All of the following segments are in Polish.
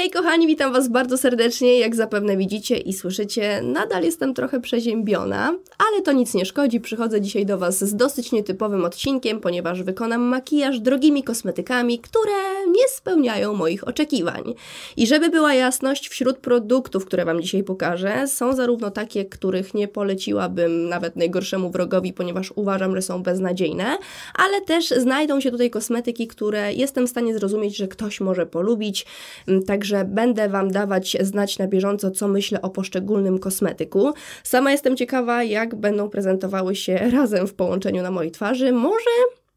Hej kochani, witam Was bardzo serdecznie. Jak zapewne widzicie i słyszycie, nadal jestem trochę przeziębiona, ale to nic nie szkodzi. Przychodzę dzisiaj do Was z dosyć nietypowym odcinkiem, ponieważ wykonam makijaż drogimi kosmetykami, które nie spełniają moich oczekiwań. I żeby była jasność, wśród produktów, które Wam dzisiaj pokażę, są zarówno takie, których nie poleciłabym nawet najgorszemu wrogowi, ponieważ uważam, że są beznadziejne, ale też znajdą się tutaj kosmetyki, które jestem w stanie zrozumieć, że ktoś może polubić. Także także będę Wam dawać znać na bieżąco, co myślę o poszczególnym kosmetyku. Sama jestem ciekawa, jak będą prezentowały się razem w połączeniu na mojej twarzy. Może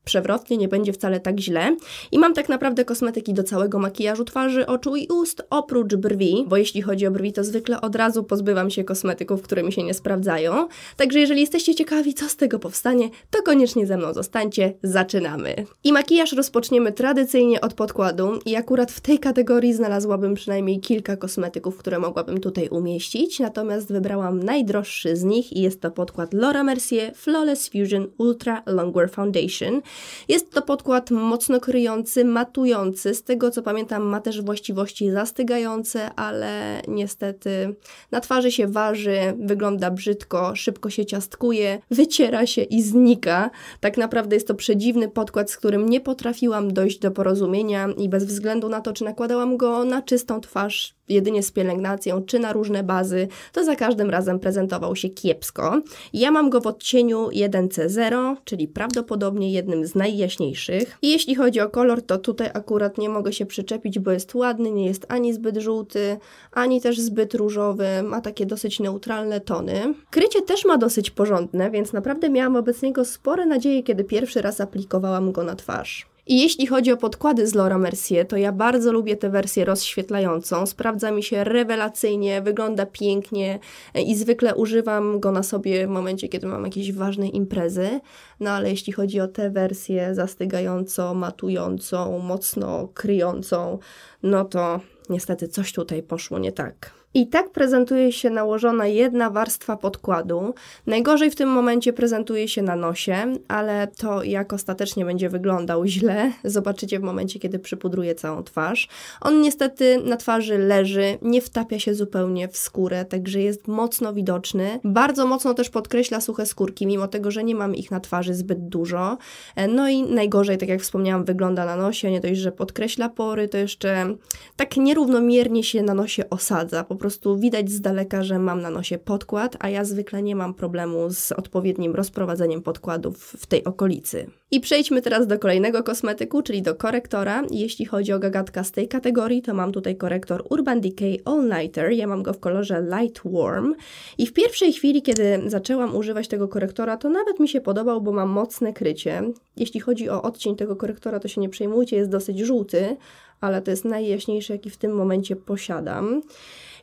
przewrotnie, nie będzie wcale tak źle. I mam tak naprawdę kosmetyki do całego makijażu twarzy, oczu i ust, oprócz brwi, bo jeśli chodzi o brwi, to zwykle od razu pozbywam się kosmetyków, które mi się nie sprawdzają. Także jeżeli jesteście ciekawi, co z tego powstanie, to koniecznie ze mną zostańcie, zaczynamy. I makijaż rozpoczniemy tradycyjnie od podkładu i akurat w tej kategorii znalazłabym przynajmniej kilka kosmetyków, które mogłabym tutaj umieścić, natomiast wybrałam najdroższy z nich i jest to podkład Laura Mercier Flawless Fusion Ultra Longwear Foundation. Jest to podkład mocno kryjący, matujący. Z tego co pamiętam, ma też właściwości zastygające, ale niestety na twarzy się waży, wygląda brzydko, szybko się ciastkuje, wyciera się i znika. Tak naprawdę jest to przedziwny podkład, z którym nie potrafiłam dojść do porozumienia i bez względu na to, czy nakładałam go na czystą twarz, jedynie z pielęgnacją czy na różne bazy, to za każdym razem prezentował się kiepsko. Ja mam go w odcieniu 1C0, czyli prawdopodobnie jednym z najjaśniejszych. I jeśli chodzi o kolor, to tutaj akurat nie mogę się przyczepić, bo jest ładny, nie jest ani zbyt żółty, ani też zbyt różowy, ma takie dosyć neutralne tony. Krycie też ma dosyć porządne, więc naprawdę miałam wobec niego spore nadzieje, kiedy pierwszy raz aplikowałam go na twarz. I jeśli chodzi o podkłady z Laura Mercier, to ja bardzo lubię tę wersję rozświetlającą. Sprawdza mi się rewelacyjnie, wygląda pięknie e, i zwykle używam go na sobie w momencie, kiedy mam jakieś ważne imprezy. No ale jeśli chodzi o tę wersję zastygającą, matującą, mocno kryjącą, no to niestety coś tutaj poszło nie tak. I tak prezentuje się nałożona jedna warstwa podkładu. Najgorzej w tym momencie prezentuje się na nosie, ale to jak ostatecznie będzie wyglądał źle, zobaczycie w momencie, kiedy przypudruję całą twarz. On niestety na twarzy leży, nie wtapia się zupełnie w skórę, także jest mocno widoczny. Bardzo mocno też podkreśla suche skórki, mimo tego, że nie mam ich na twarzy zbyt dużo. E, no i najgorzej, tak jak wspomniałam, wygląda na nosie. Nie dość, że podkreśla pory, to jeszcze tak nierównomiernie się na nosie osadza. Po prostu widać z daleka, że mam na nosie podkład, a ja zwykle nie mam problemu z odpowiednim rozprowadzeniem podkładów w tej okolicy. I przejdźmy teraz do kolejnego kosmetyku, czyli do korektora. Jeśli chodzi o gagatka z tej kategorii, to mam tutaj korektor Urban Decay All Nighter. Ja mam go w kolorze Light Warm. I w pierwszej chwili, kiedy zaczęłam używać tego korektora, to nawet mi się podobał, bo ma mocne krycie. Jeśli chodzi o odcień tego korektora, to się nie przejmujcie, jest dosyć żółty, ale to jest najjaśniejszy, jaki w tym momencie posiadam.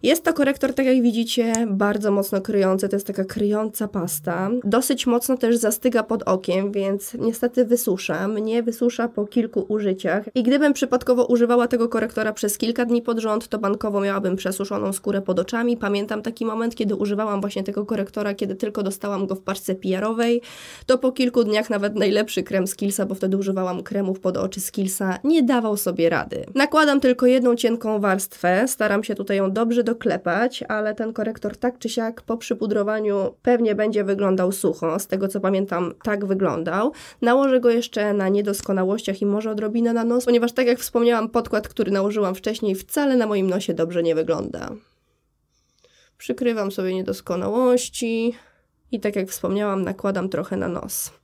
Jest to korektor, tak jak widzicie, bardzo mocno kryjący. To jest taka kryjąca pasta. Dosyć mocno też zastyga pod okiem, więc niestety wysusza. Mnie wysusza po kilku użyciach. I gdybym przypadkowo używała tego korektora przez kilka dni pod rząd, to bankowo miałabym przesuszoną skórę pod oczami. Pamiętam taki moment, kiedy używałam właśnie tego korektora, kiedy tylko dostałam go w paczce PR-owej, to po kilku dniach nawet najlepszy krem Kilsa, bo wtedy używałam kremów pod oczy z Kilsa, nie dawał sobie rady. Nakładam tylko jedną cienką warstwę, staram się tutaj ją dobrze doklepać, ale ten korektor tak czy siak po przypudrowaniu pewnie będzie wyglądał sucho. Z tego co pamiętam, tak wyglądał. Nałożę go jeszcze na niedoskonałościach i może odrobinę na nos, ponieważ tak jak wspomniałam, podkład, który nałożyłam wcześniej, wcale na moim nosie dobrze nie wygląda. Przykrywam sobie niedoskonałości i tak jak wspomniałam, nakładam trochę na nos.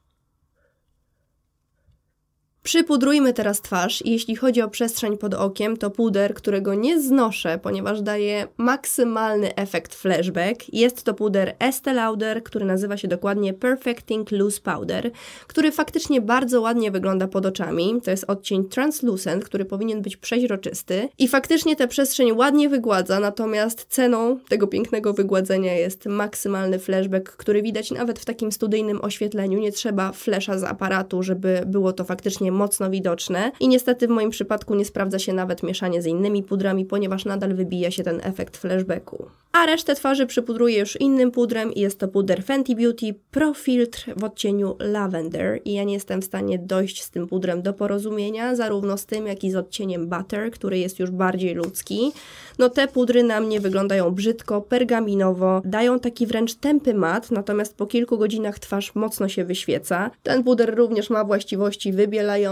Przypudrujmy teraz twarz i jeśli chodzi o przestrzeń pod okiem, to puder, którego nie znoszę, ponieważ daje maksymalny efekt flashback. Jest to puder Estee Lauder, który nazywa się dokładnie Perfecting Loose Powder, który faktycznie bardzo ładnie wygląda pod oczami. To jest odcień translucent, który powinien być przeźroczysty i faktycznie tę przestrzeń ładnie wygładza, natomiast ceną tego pięknego wygładzenia jest maksymalny flashback, który widać nawet w takim studyjnym oświetleniu. Nie trzeba flesza z aparatu, żeby było to faktycznie mocno widoczne i niestety w moim przypadku nie sprawdza się nawet mieszanie z innymi pudrami, ponieważ nadal wybija się ten efekt flashbacku. A resztę twarzy przypudruję już innym pudrem i jest to puder Fenty Beauty Pro Filtr w odcieniu Lavender i ja nie jestem w stanie dojść z tym pudrem do porozumienia, zarówno z tym, jak i z odcieniem Butter, który jest już bardziej ludzki. No te pudry na mnie wyglądają brzydko, pergaminowo, dają taki wręcz tępy mat, natomiast po kilku godzinach twarz mocno się wyświeca. Ten puder również ma właściwości wybielające,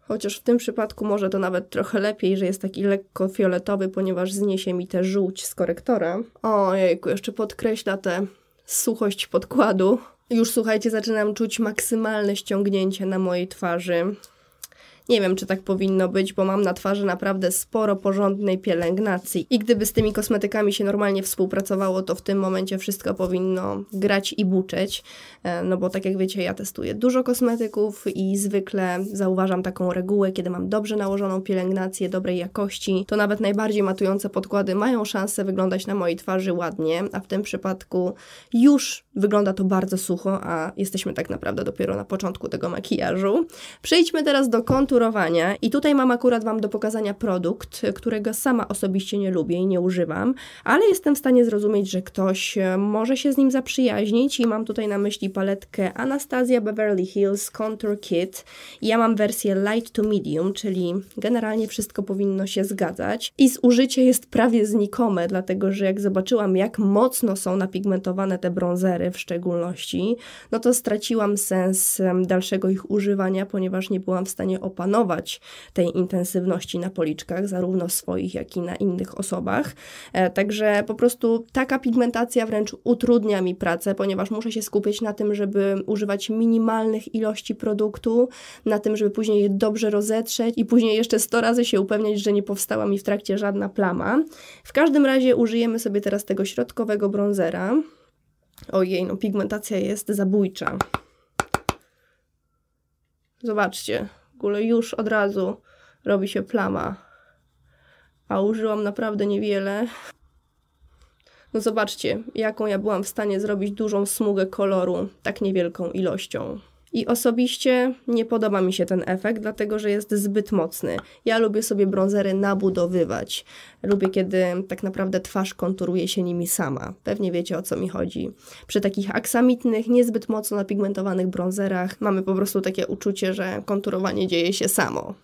chociaż w tym przypadku może to nawet trochę lepiej, że jest taki lekko fioletowy, ponieważ zniesie mi tę żółć z korektora. Ojejku, jeszcze podkreśla tę suchość podkładu. Już słuchajcie, zaczynam czuć maksymalne ściągnięcie na mojej twarzy. Nie wiem, czy tak powinno być, bo mam na twarzy naprawdę sporo porządnej pielęgnacji. I gdyby z tymi kosmetykami się normalnie współpracowało, to w tym momencie wszystko powinno grać i buczeć. E, no bo tak jak wiecie, ja testuję dużo kosmetyków i zwykle zauważam taką regułę, kiedy mam dobrze nałożoną pielęgnację, dobrej jakości, to nawet najbardziej matujące podkłady mają szansę wyglądać na mojej twarzy ładnie, a w tym przypadku już Wygląda to bardzo sucho, a jesteśmy tak naprawdę dopiero na początku tego makijażu. Przejdźmy teraz do konturowania i tutaj mam akurat Wam do pokazania produkt, którego sama osobiście nie lubię i nie używam, ale jestem w stanie zrozumieć, że ktoś e, może się z nim zaprzyjaźnić i mam tutaj na myśli paletkę Anastasia Beverly Hills Contour Kit. Ja mam wersję light to medium, czyli generalnie wszystko powinno się zgadzać i zużycie jest prawie znikome, dlatego że jak zobaczyłam jak mocno są napigmentowane te bronzery, w szczególności, no to straciłam sens dalszego ich używania, ponieważ nie byłam w stanie opanować tej intensywności na policzkach, zarówno swoich, jak i na innych osobach. E, także po prostu taka pigmentacja wręcz utrudnia mi pracę, ponieważ muszę się skupić na tym, żeby używać minimalnych ilości produktu, na tym, żeby później je dobrze rozetrzeć i później jeszcze 100 razy się upewniać, że nie powstała mi w trakcie żadna plama. W każdym razie użyjemy sobie teraz tego środkowego bronzera. Ojej, no pigmentacja jest zabójcza. Zobaczcie, w ogóle już od razu robi się plama. A użyłam naprawdę niewiele. No zobaczcie, jaką ja byłam w stanie zrobić dużą smugę koloru tak niewielką ilością. I osobiście nie podoba mi się ten efekt, dlatego że jest zbyt mocny. Ja lubię sobie bronzery nabudowywać. Lubię, kiedy tak naprawdę twarz konturuje się nimi sama. Pewnie wiecie o co mi chodzi. Przy takich aksamitnych, niezbyt mocno napigmentowanych bronzerach mamy po prostu takie uczucie, że konturowanie dzieje się samo.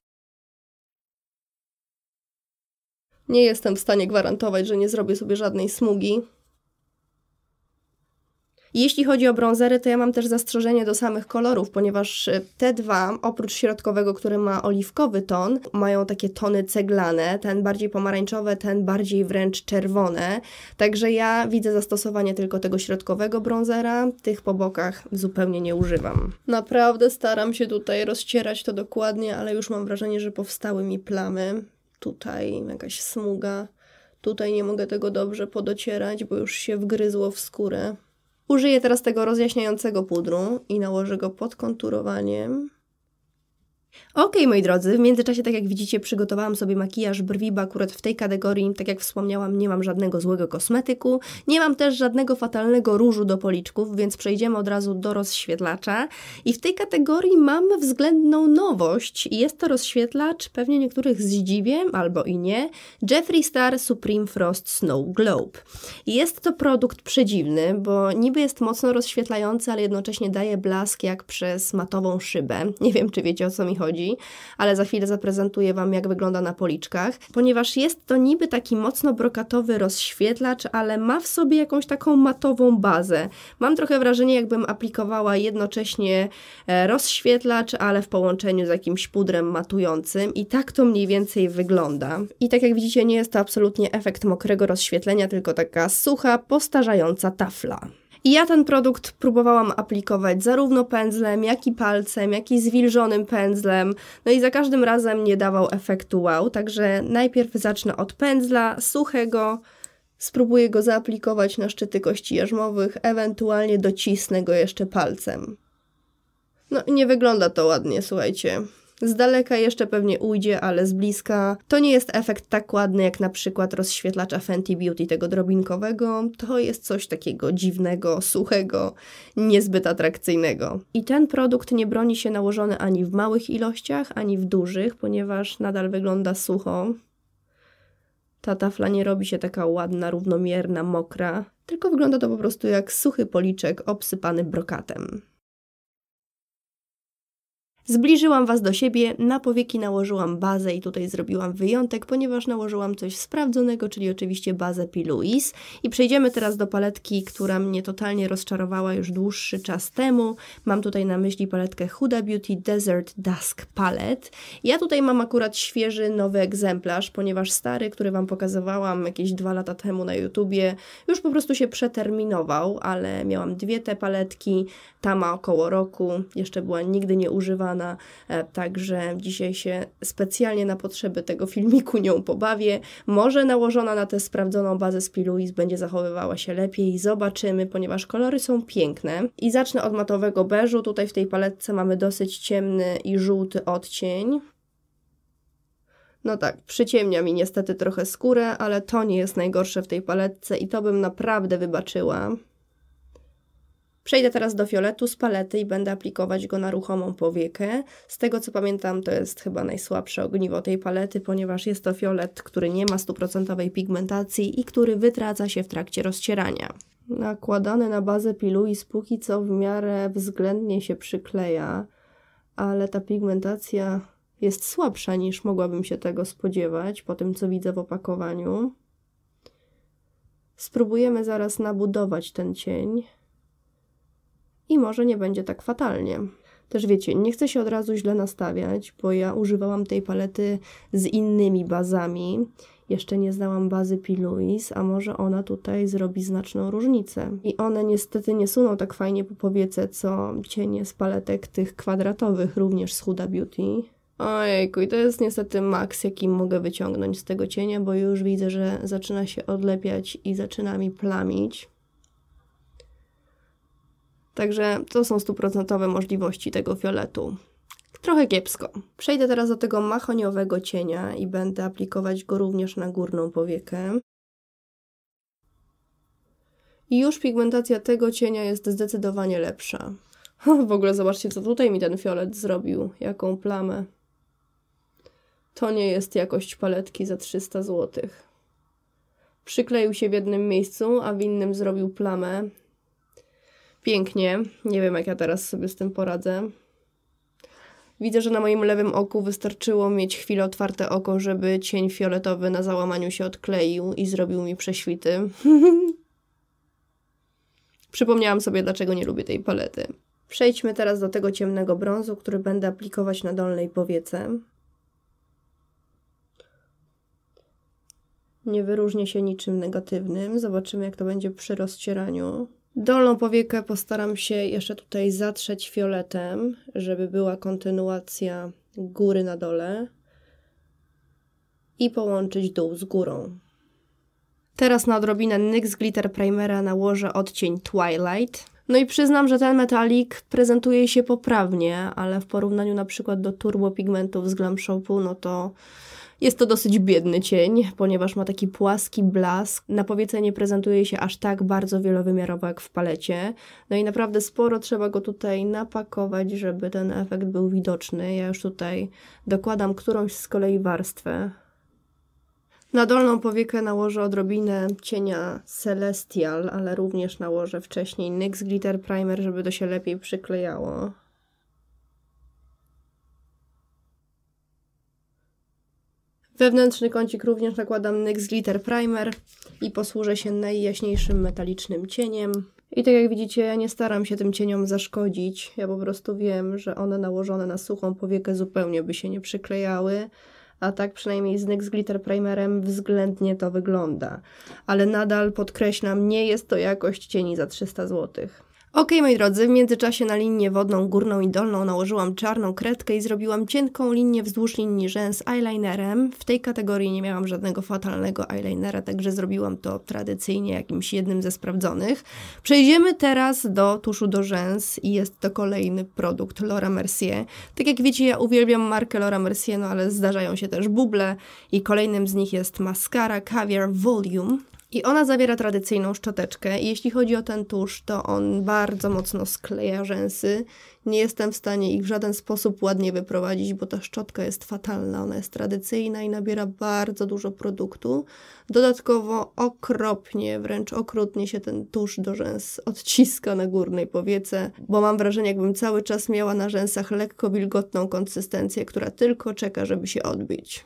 Nie jestem w stanie gwarantować, że nie zrobię sobie żadnej smugi, jeśli chodzi o brązery, to ja mam też zastrzeżenie do samych kolorów, ponieważ e, te dwa, oprócz środkowego, który ma oliwkowy ton, mają takie tony ceglane, ten bardziej pomarańczowe, ten bardziej wręcz czerwone. Także ja widzę zastosowanie tylko tego środkowego brązera, tych po bokach zupełnie nie używam. Naprawdę staram się tutaj rozcierać to dokładnie, ale już mam wrażenie, że powstały mi plamy. Tutaj jakaś smuga. Tutaj nie mogę tego dobrze podocierać, bo już się wgryzło w skórę. Użyję teraz tego rozjaśniającego pudru i nałożę go pod konturowaniem. Ok, moi drodzy, w międzyczasie, tak jak widzicie, przygotowałam sobie makijaż brwi, bo akurat w tej kategorii, tak jak wspomniałam, nie mam żadnego złego kosmetyku, nie mam też żadnego fatalnego różu do policzków, więc przejdziemy od razu do rozświetlacza. I w tej kategorii mam względną nowość. Jest to rozświetlacz, pewnie niektórych zdziwię, albo i nie, Jeffree Star Supreme Frost Snow Globe. Jest to produkt przedziwny, bo niby jest mocno rozświetlający, ale jednocześnie daje blask jak przez matową szybę. Nie wiem, czy wiecie o co mi chodzi chodzi, ale za chwilę zaprezentuję Wam, jak wygląda na policzkach, ponieważ jest to niby taki mocno brokatowy rozświetlacz, ale ma w sobie jakąś taką matową bazę. Mam trochę wrażenie, jakbym aplikowała jednocześnie e, rozświetlacz, ale w połączeniu z jakimś pudrem matującym i tak to mniej więcej wygląda. I tak jak widzicie, nie jest to absolutnie efekt mokrego rozświetlenia, tylko taka sucha, postarzająca tafla. I ja ten produkt próbowałam aplikować zarówno pędzlem, jak i palcem, jak i zwilżonym pędzlem. No i za każdym razem nie dawał efektu wow. Także najpierw zacznę od pędzla suchego, spróbuję go zaaplikować na szczyty kości jarzmowych, ewentualnie docisnę go jeszcze palcem. No i nie wygląda to ładnie, słuchajcie. Z daleka jeszcze pewnie ujdzie, ale z bliska. To nie jest efekt tak ładny jak na przykład rozświetlacza Fenty Beauty tego drobinkowego. To jest coś takiego dziwnego, suchego, niezbyt atrakcyjnego. I ten produkt nie broni się nałożony ani w małych ilościach, ani w dużych, ponieważ nadal wygląda sucho. Ta tafla nie robi się taka ładna, równomierna, mokra, tylko wygląda to po prostu jak suchy policzek obsypany brokatem. Zbliżyłam Was do siebie, na powieki nałożyłam bazę i tutaj zrobiłam wyjątek, ponieważ nałożyłam coś sprawdzonego, czyli oczywiście bazę Piluis. I przejdziemy teraz do paletki, która mnie totalnie rozczarowała już dłuższy czas temu. Mam tutaj na myśli paletkę Huda Beauty Desert Dusk Palette. Ja tutaj mam akurat świeży, nowy egzemplarz, ponieważ stary, który Wam pokazywałam jakieś dwa lata temu na YouTubie, już po prostu się przeterminował, ale miałam dwie te paletki, ta ma około roku, jeszcze była nigdy nie używana, E, także dzisiaj się specjalnie na potrzeby tego filmiku nią pobawię. Może nałożona na tę sprawdzoną bazę z będzie zachowywała się lepiej, zobaczymy, ponieważ kolory są piękne. I zacznę od matowego beżu, tutaj w tej paletce mamy dosyć ciemny i żółty odcień. No tak, przyciemnia mi niestety trochę skórę, ale to nie jest najgorsze w tej paletce i to bym naprawdę wybaczyła. Przejdę teraz do fioletu z palety i będę aplikować go na ruchomą powiekę. Z tego co pamiętam, to jest chyba najsłabsze ogniwo tej palety, ponieważ jest to fiolet, który nie ma stuprocentowej pigmentacji i który wytraca się w trakcie rozcierania. Nakładany na bazę Piluis póki co w miarę względnie się przykleja, ale ta pigmentacja jest słabsza niż mogłabym się tego spodziewać po tym, co widzę w opakowaniu. Spróbujemy zaraz nabudować ten cień i może nie będzie tak fatalnie. Też wiecie, nie chcę się od razu źle nastawiać, bo ja używałam tej palety z innymi bazami. Jeszcze nie znałam bazy P. Louis, a może ona tutaj zrobi znaczną różnicę. I one niestety nie suną tak fajnie po powiece, co cienie z paletek tych kwadratowych, również z Huda Beauty. Ojejku, i to jest niestety maks, jaki mogę wyciągnąć z tego cienia, bo już widzę, że zaczyna się odlepiać i zaczyna mi plamić. Także to są stuprocentowe możliwości tego fioletu. Trochę kiepsko. Przejdę teraz do tego machoniowego cienia i będę aplikować go również na górną powiekę. I już pigmentacja tego cienia jest zdecydowanie lepsza. w ogóle zobaczcie, co tutaj mi ten fiolet zrobił. Jaką plamę. To nie jest jakość paletki za 300 zł. Przykleił się w jednym miejscu, a w innym zrobił plamę pięknie. Nie wiem, jak ja teraz sobie z tym poradzę. Widzę, że na moim lewym oku wystarczyło mieć chwilę otwarte oko, żeby cień fioletowy na załamaniu się odkleił i zrobił mi prześwity. Przypomniałam sobie, dlaczego nie lubię tej palety. Przejdźmy teraz do tego ciemnego brązu, który będę aplikować na dolnej powiece. Nie wyróżnię się niczym negatywnym. Zobaczymy, jak to będzie przy rozcieraniu. Dolną powiekę postaram się jeszcze tutaj zatrzeć fioletem, żeby była kontynuacja góry na dole i połączyć dół z górą. Teraz na odrobinę NYX Glitter Primera nałożę odcień Twilight. No i przyznam, że ten metalik prezentuje się poprawnie, ale w porównaniu na przykład do turbo pigmentów z Glam Shopu, no to jest to dosyć biedny cień, ponieważ ma taki płaski blask. Na powiece nie prezentuje się aż tak bardzo wielowymiarowo jak w palecie. No i naprawdę sporo trzeba go tutaj napakować, żeby ten efekt był widoczny. Ja już tutaj dokładam którąś z kolei warstwę. Na dolną powiekę nałożę odrobinę cienia Celestial, ale również nałożę wcześniej NYX Glitter Primer, żeby to się lepiej przyklejało. Wewnętrzny kącik również nakładam NYX Glitter Primer i posłużę się najjaśniejszym metalicznym cieniem. I tak jak widzicie, ja nie staram się tym cieniom zaszkodzić. Ja po prostu wiem, że one nałożone na suchą powiekę zupełnie by się nie przyklejały. A tak przynajmniej z NYX Glitter Primerem względnie to wygląda. Ale nadal podkreślam, nie jest to jakość cieni za 300 złotych. Ok, moi drodzy, w międzyczasie na linię wodną górną i dolną nałożyłam czarną kredkę i zrobiłam cienką linię wzdłuż linii rzęs eyelinerem. W tej kategorii nie miałam żadnego fatalnego eyelinera, także zrobiłam to tradycyjnie jakimś jednym ze sprawdzonych. Przejdziemy teraz do tuszu do rzęs i jest to kolejny produkt Laura Mercier. Tak jak wiecie, ja uwielbiam markę Laura Mercier, no ale zdarzają się też buble i kolejnym z nich jest mascara Caviar Volume. I ona zawiera tradycyjną szczoteczkę. I jeśli chodzi o ten tusz, to on bardzo mocno skleja rzęsy. Nie jestem w stanie ich w żaden sposób ładnie wyprowadzić, bo ta szczotka jest fatalna. Ona jest tradycyjna i nabiera bardzo dużo produktu. Dodatkowo okropnie, wręcz okrutnie się ten tusz do rzęs odciska na górnej powiece, bo mam wrażenie, jakbym cały czas miała na rzęsach lekko wilgotną konsystencję, która tylko czeka, żeby się odbić.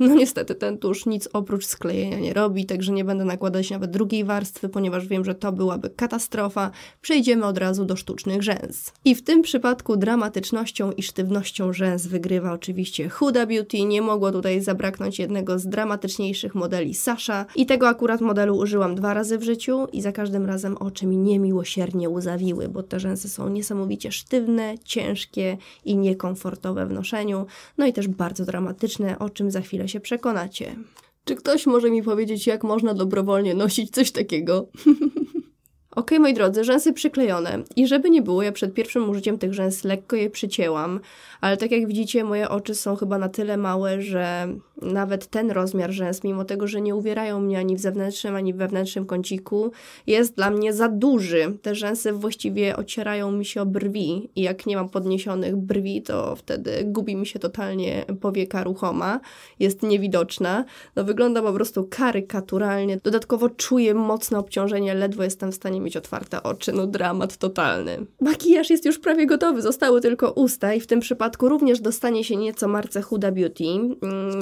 No niestety ten tusz nic oprócz sklejenia nie robi, także nie będę nakładać nawet drugiej warstwy, ponieważ wiem, że to byłaby katastrofa. Przejdziemy od razu do sztucznych rzęs. I w tym przypadku dramatycznością i sztywnością rzęs wygrywa oczywiście Huda Beauty. Nie mogło tutaj zabraknąć jednego z dramatyczniejszych modeli Sasha i tego akurat modelu użyłam dwa razy w życiu i za każdym razem oczy mi niemiłosiernie łzawiły, bo te rzęsy są niesamowicie sztywne, ciężkie i niekomfortowe w noszeniu, no i też bardzo dramatyczne, o czym za chwilę chwilę się przekonacie. Czy ktoś może mi powiedzieć, jak można dobrowolnie nosić coś takiego? Ok, moi drodzy, rzęsy przyklejone. I żeby nie było, ja przed pierwszym użyciem tych rzęs lekko je przycięłam, ale tak jak widzicie, moje oczy są chyba na tyle małe, że nawet ten rozmiar rzęs, mimo tego, że nie uwierają mnie ani w zewnętrznym, ani w wewnętrznym kąciku, jest dla mnie za duży. Te rzęsy właściwie ocierają mi się o brwi i jak nie mam podniesionych brwi, to wtedy gubi mi się totalnie powieka ruchoma, jest niewidoczna. No wygląda po prostu karykaturalnie. Dodatkowo czuję mocne obciążenie, ledwo jestem w stanie mieć otwarte oczy. No dramat totalny. Makijaż jest już prawie gotowy, zostały tylko usta i w tym przypadku również dostanie się nieco marce Huda Beauty. Mm,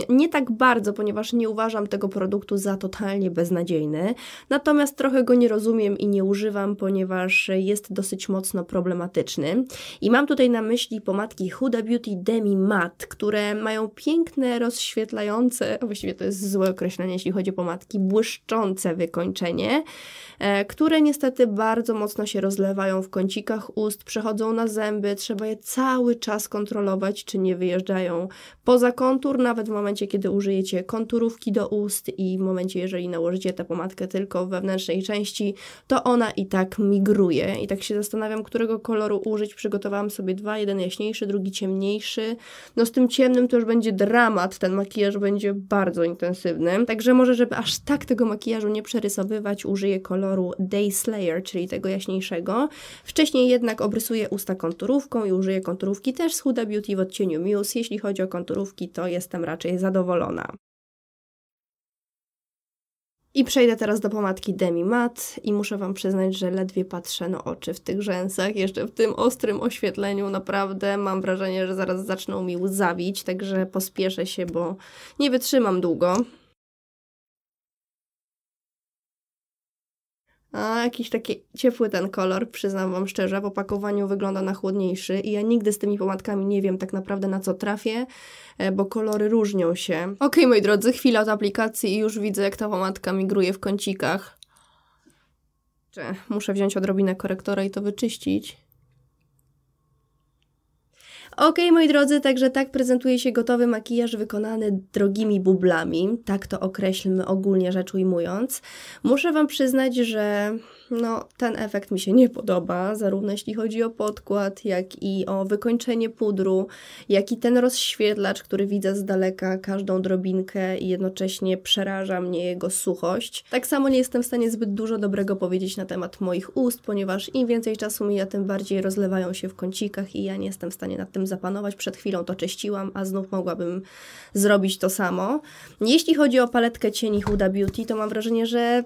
nie tak bardzo, ponieważ nie uważam tego produktu za totalnie beznadziejny. Natomiast trochę go nie rozumiem i nie używam, ponieważ jest dosyć mocno problematyczny. I mam tutaj na myśli pomadki Huda Beauty Demi Matte, które mają piękne, rozświetlające, a właściwie to jest złe określenie, jeśli chodzi o pomadki, błyszczące wykończenie, e, które niestety niestety bardzo mocno się rozlewają w kącikach ust, przechodzą na zęby, trzeba je cały czas kontrolować, czy nie wyjeżdżają poza kontur, nawet w momencie, kiedy użyjecie konturówki do ust i w momencie, jeżeli nałożycie tę pomadkę tylko w wewnętrznej części, to ona i tak migruje. I tak się zastanawiam, którego koloru użyć. Przygotowałam sobie dwa, jeden jaśniejszy, drugi ciemniejszy. No z tym ciemnym to już będzie dramat, ten makijaż będzie bardzo intensywny. Także może, żeby aż tak tego makijażu nie przerysowywać, użyję koloru Day Slave layer, czyli tego jaśniejszego. Wcześniej jednak obrysuję usta konturówką i użyję konturówki też z Huda Beauty w odcieniu Muse. Jeśli chodzi o konturówki, to jestem raczej zadowolona. I przejdę teraz do pomadki Demi Matte i muszę Wam przyznać, że ledwie patrzę na oczy w tych rzęsach, jeszcze w tym ostrym oświetleniu, naprawdę mam wrażenie, że zaraz zaczną mi łzawić, także pospieszę się, bo nie wytrzymam długo. A jakiś taki ciepły ten kolor, przyznam Wam szczerze, w opakowaniu wygląda na chłodniejszy i ja nigdy z tymi pomadkami nie wiem tak naprawdę na co trafię, e, bo kolory różnią się. Ok, moi drodzy, chwila od aplikacji i już widzę jak ta pomadka migruje w kącikach. Muszę wziąć odrobinę korektora i to wyczyścić. Ok, moi drodzy, także tak prezentuje się gotowy makijaż wykonany drogimi bublami, tak to określmy ogólnie rzecz ujmując. Muszę Wam przyznać, że no, ten efekt mi się nie podoba, zarówno jeśli chodzi o podkład, jak i o wykończenie pudru, jak i ten rozświetlacz, który widzę z daleka każdą drobinkę i jednocześnie przeraża mnie jego suchość. Tak samo nie jestem w stanie zbyt dużo dobrego powiedzieć na temat moich ust, ponieważ im więcej czasu mija, tym bardziej rozlewają się w kącikach i ja nie jestem w stanie nad tym zapanować. Przed chwilą to czyściłam, a znów mogłabym zrobić to samo. Jeśli chodzi o paletkę cieni Huda Beauty, to mam wrażenie, że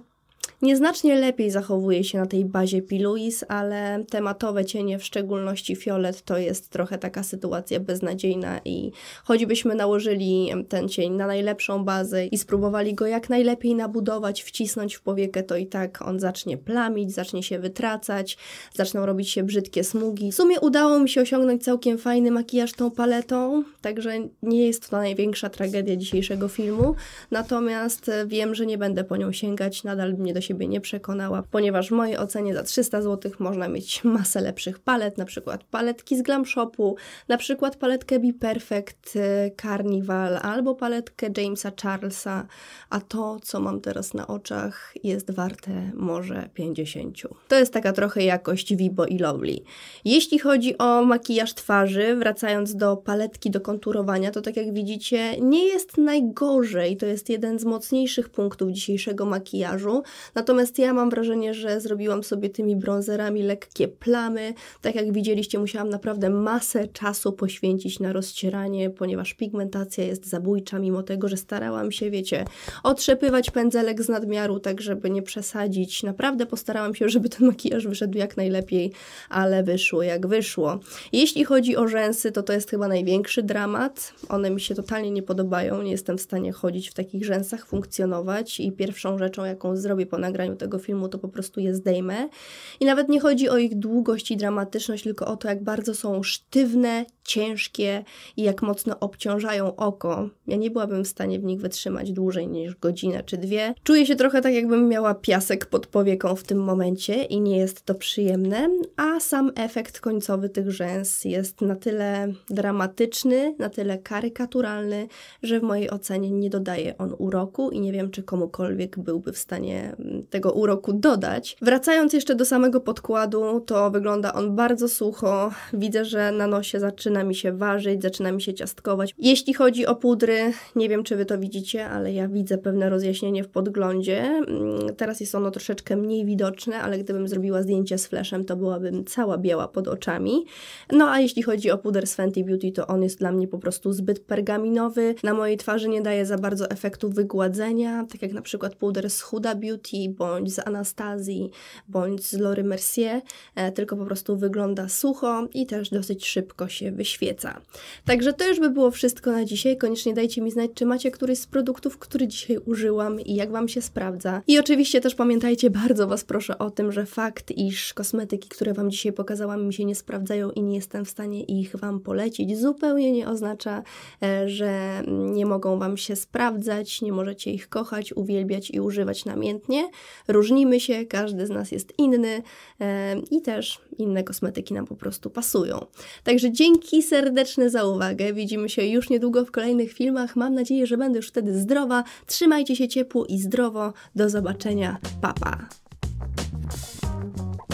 Nieznacznie lepiej zachowuje się na tej bazie Piluis, ale tematowe cienie, w szczególności fiolet, to jest trochę taka sytuacja beznadziejna i choćbyśmy nałożyli ten cień na najlepszą bazę i spróbowali go jak najlepiej nabudować, wcisnąć w powiekę, to i tak on zacznie plamić, zacznie się wytracać, zaczną robić się brzydkie smugi. W sumie udało mi się osiągnąć całkiem fajny makijaż tą paletą, także nie jest to największa tragedia dzisiejszego filmu, natomiast wiem, że nie będę po nią sięgać nadal mnie do siebie nie przekonała, ponieważ w mojej ocenie za 300 zł można mieć masę lepszych palet, na przykład paletki z Glam Shopu, na przykład paletkę Be Perfect y, Carnival albo paletkę Jamesa Charlesa, a to, co mam teraz na oczach, jest warte może 50. To jest taka trochę jakość Vibo i Lovely. Jeśli chodzi o makijaż twarzy, wracając do paletki do konturowania, to tak jak widzicie, nie jest najgorzej. To jest jeden z mocniejszych punktów dzisiejszego makijażu. Natomiast ja mam wrażenie, że zrobiłam sobie tymi bronzerami lekkie plamy. Tak jak widzieliście, musiałam naprawdę masę czasu poświęcić na rozcieranie, ponieważ pigmentacja jest zabójcza, mimo tego, że starałam się, wiecie, otrzepywać pędzelek z nadmiaru, tak żeby nie przesadzić. Naprawdę postarałam się, żeby ten makijaż wyszedł jak najlepiej, ale wyszło jak wyszło. Jeśli chodzi o rzęsy, to to jest chyba największy dramat. One mi się totalnie nie podobają, nie jestem w stanie chodzić w takich rzęsach, funkcjonować i pierwszą rzeczą, jaką zrobię sobie po nagraniu tego filmu, to po prostu je zdejmę. I nawet nie chodzi o ich długość i dramatyczność, tylko o to, jak bardzo są sztywne, ciężkie i jak mocno obciążają oko. Ja nie byłabym w stanie w nich wytrzymać dłużej niż godzinę czy dwie. Czuję się trochę tak, jakbym miała piasek pod powieką w tym momencie i nie jest to przyjemne, a sam efekt końcowy tych rzęs jest na tyle dramatyczny, na tyle karykaturalny, że w mojej ocenie nie dodaje on uroku i nie wiem, czy komukolwiek byłby w stanie tego uroku dodać. Wracając jeszcze do samego podkładu, to wygląda on bardzo sucho. Widzę, że na nosie zaczyna zaczyna mi się ważyć, zaczyna mi się ciastkować. Jeśli chodzi o pudry, nie wiem czy Wy to widzicie, ale ja widzę pewne rozjaśnienie w podglądzie. Mm, teraz jest ono troszeczkę mniej widoczne, ale gdybym zrobiła zdjęcie z fleszem, to byłabym cała biała pod oczami. No a jeśli chodzi o puder z Fenty Beauty, to on jest dla mnie po prostu zbyt pergaminowy. Na mojej twarzy nie daje za bardzo efektu wygładzenia, tak jak na przykład puder z Huda Beauty, bądź z Anastazji, bądź z Lory Mercier, e, tylko po prostu wygląda sucho i też dosyć szybko się wyświetla świeca. Także to już by było wszystko na dzisiaj. Koniecznie dajcie mi znać, czy macie któryś z produktów, który dzisiaj użyłam i jak Wam się sprawdza. I oczywiście też pamiętajcie, bardzo Was proszę o tym, że fakt, iż kosmetyki, które Wam dzisiaj pokazałam, mi się nie sprawdzają i nie jestem w stanie ich Wam polecić, zupełnie nie oznacza, e, że nie mogą Wam się sprawdzać, nie możecie ich kochać, uwielbiać i używać namiętnie. Różnimy się, każdy z nas jest inny e, i też inne kosmetyki nam po prostu pasują. Także dzięki dzięki serdeczne za uwagę. Widzimy się już niedługo w kolejnych filmach. Mam nadzieję, że będę już wtedy zdrowa. Trzymajcie się ciepło i zdrowo. Do zobaczenia. Papa. Pa.